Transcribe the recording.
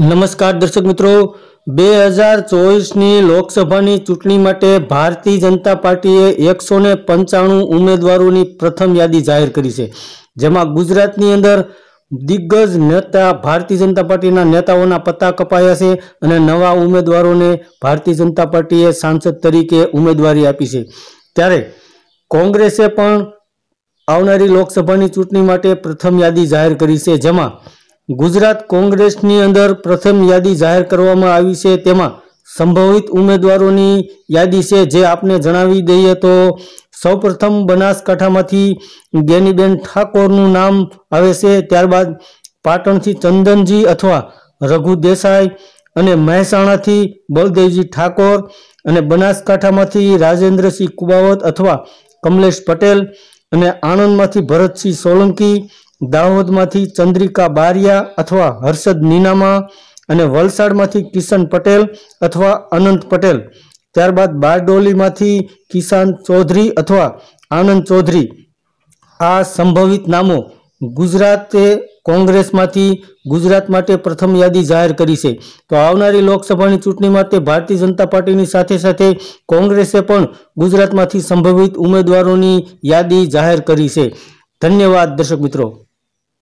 નમસ્કાર દર્શક મિત્રો બે હજાર ચોવીસની લોકસભાની ચૂંટણી માટે ભારતીય જનતા પાર્ટીએ એકસો ને પંચાણું ઉમેદવારોની પ્રથમ યાદી જાહેર કરી છે જેમાં ગુજરાતની અંદર દિગ્ગજ નેતા ભારતીય જનતા પાર્ટીના નેતાઓના પત્તા કપાયા છે અને નવા ઉમેદવારોને ભારતીય જનતા પાર્ટીએ સાંસદ તરીકે ઉમેદવારી આપી છે ત્યારે કોંગ્રેસે પણ આવનારી લોકસભાની ચૂંટણી માટે પ્રથમ યાદી જાહેર કરી છે જેમાં ગુજરાત કોંગ્રેસની અંદર પ્રથમ યાદી જાહેર કરવામાં આવી છે તેમાં સંભવિત ઉમેદવારોની યાદી છે જે આપને જણાવી દઈએ તો સૌપ્રથમ બનાસકાંઠામાંથી ગેનીબેન ઠાકોરનું નામ આવે છે ત્યારબાદ પાટણથી ચંદનજી અથવા રઘુ દેસાઈ અને મહેસાણાથી બલદેવજી ઠાકોર અને બનાસકાંઠામાંથી રાજેન્દ્રસિંહ કુબાવત અથવા કમલેશ પટેલ અને આણંદમાંથી ભરતસિંહ સોલંકી દાહોદમાંથી ચંદ્રિકા બારિયા અથવા હર્ષદ નીનામા અને વલસાડમાંથી કિશન પટેલ અથવા અનંત પટેલ ત્યારબાદ બારડોલીમાંથી કિશાન ચૌધરી અથવા આનંદ ચૌધરી આ સંભવિત નામો ગુજરાતે કોંગ્રેસમાંથી ગુજરાત માટે પ્રથમ યાદી જાહેર કરી છે તો આવનારી લોકસભાની ચૂંટણી માટે ભારતીય જનતા પાર્ટીની સાથે સાથે કોંગ્રેસે પણ ગુજરાતમાંથી સંભવિત ઉમેદવારોની યાદી જાહેર કરી છે ધન્યવાદ દર્શક મિત્રો